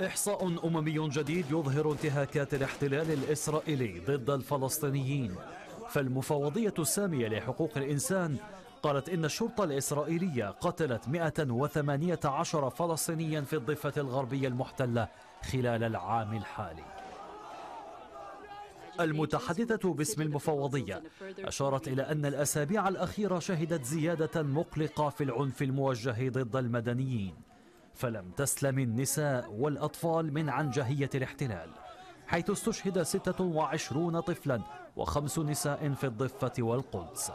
إحصاء أممي جديد يظهر انتهاكات الاحتلال الإسرائيلي ضد الفلسطينيين فالمفوضية السامية لحقوق الإنسان قالت إن الشرطة الإسرائيلية قتلت 118 فلسطينيا في الضفة الغربية المحتلة خلال العام الحالي المتحدثة باسم المفوضية أشارت إلى أن الأسابيع الأخيرة شهدت زيادة مقلقة في العنف الموجه ضد المدنيين فلم تسلم النساء والأطفال من عنجهية الاحتلال حيث استشهد 26 طفلا وخمس نساء في الضفة والقدس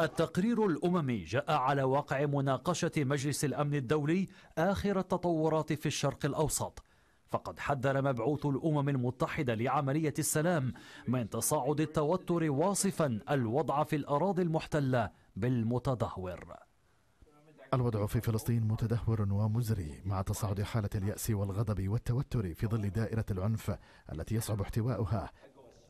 التقرير الأممي جاء على واقع مناقشة مجلس الأمن الدولي آخر التطورات في الشرق الأوسط فقد حذر مبعوث الأمم المتحدة لعملية السلام من تصاعد التوتر واصفا الوضع في الأراضي المحتلة بالمتدهور الوضع في فلسطين متدهور ومزري مع تصاعد حالة اليأس والغضب والتوتر في ظل دائرة العنف التي يصعب احتواؤها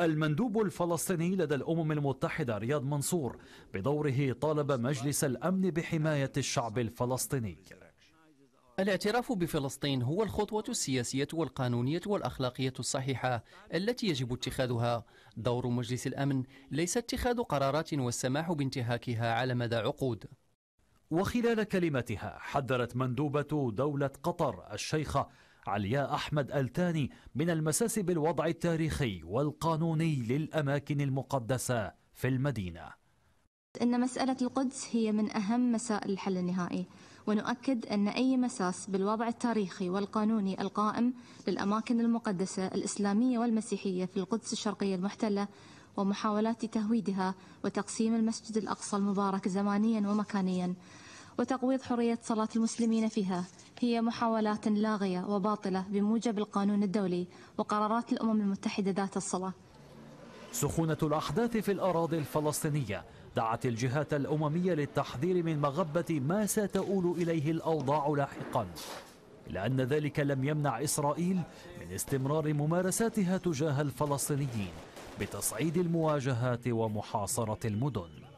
المندوب الفلسطيني لدى الأمم المتحدة رياض منصور بدوره طالب مجلس الأمن بحماية الشعب الفلسطيني الاعتراف بفلسطين هو الخطوة السياسية والقانونية والأخلاقية الصحيحة التي يجب اتخاذها دور مجلس الأمن ليس اتخاذ قرارات والسماح بانتهاكها على مدى عقود وخلال كلمتها حذرت مندوبة دولة قطر الشيخة علياء أحمد التاني من المساس بالوضع التاريخي والقانوني للأماكن المقدسة في المدينة أن مسألة القدس هي من أهم مسائل الحل النهائي ونؤكد أن أي مساس بالوضع التاريخي والقانوني القائم للأماكن المقدسة الإسلامية والمسيحية في القدس الشرقية المحتلة ومحاولات تهويدها وتقسيم المسجد الأقصى المبارك زمانيا ومكانيا وتقويض حرية صلاة المسلمين فيها هي محاولات لاغية وباطلة بموجب القانون الدولي وقرارات الأمم المتحدة ذات الصلة سخونة الأحداث في الأراضي الفلسطينية دعت الجهات الأممية للتحذير من مغبة ما ستؤول إليه الأوضاع لاحقا إلا أن ذلك لم يمنع إسرائيل من استمرار ممارساتها تجاه الفلسطينيين بتصعيد المواجهات ومحاصرة المدن